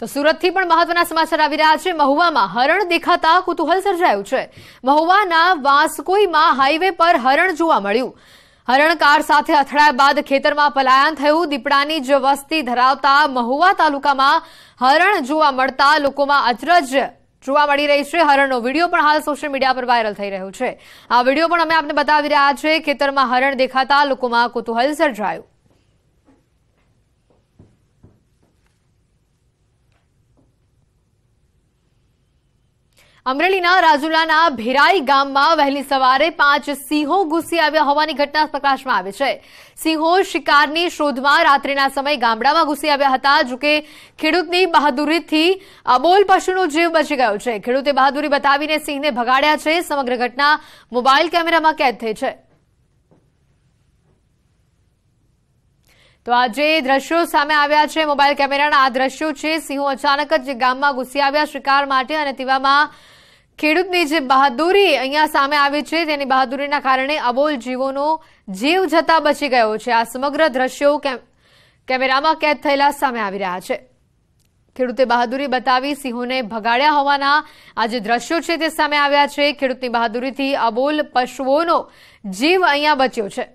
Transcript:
તો સુરતથી પણ મહત્વના સમાચાર આવી રહ્યા છે મહુવામાં હરણ દેખાતા કુતૂહલ સર્જાયું છે મહુવાના વાંસકોઈમાં હાઈવે પર હરણ જોવા મળ્યું હરણકાર સાથે અથડાયા બાદ ખેતરમાં પલાયન થયું દીપડાની જ વસ્તી ધરાવતા મહુવા તાલુકામાં હરણ જોવા મળતા લોકોમાં અચરજ જોવા મળી રહી છે હરણનો વિડીયો પણ હાલ સોશિયલ મીડિયા પર વાયરલ થઈ રહ્યો છે આ વિડીયો પણ અમે આપને બતાવી રહ્યા છે ખેતરમાં હરણ દેખાતા લોકોમાં કુતૂહલ સર્જાયું અમરેલીના રાજુલાના ભેરાઈ ગામમાં વહેલી સવારે પાંચ સિંહો ઘૂસી આવ્યા હોવાની ઘટના પ્રકાશમાં આવી છે સિંહો શિકારની શોધમાં રાત્રિના સમય ગામડામાં ઘૂસી આવ્યા હતા જોકે ખેડૂતની બહાદુરીથી અબોલ પશુનો જીવ બચી ગયો છે ખેડૂતે બહાદુરી બતાવીને સિંહને ભગાડ્યા છે સમગ્ર ઘટના મોબાઈલ કેમેરામાં કેદ થઈ છે તો આ જે દ્રશ્યો સામે આવ્યા છે મોબાઈલ કેમેરાના આ દ્રશ્યો છે સિંહો અચાનક જ ગામમાં ઘૂસી આવ્યા શિકાર માટે અને તેવામાં ખેડૂતની જે બહાદુરી અહીંયા સામે આવી છે તેની બહાદુરીના કારણે અબોલ જીવોનો જીવ જતા બચી ગયો છે આ સમગ્ર દ્રશ્યો કેમેરામાં કેદ થયેલા સામે આવી રહ્યા છે ખેડૂતે બહાદુરી બતાવી સિંહોને ભગાડ્યા હોવાના આ જે દ્રશ્યો છે તે સામે આવ્યા છે ખેડૂતની બહાદુરીથી અબોલ પશુઓનો જીવ અહીંયા બચ્યો છે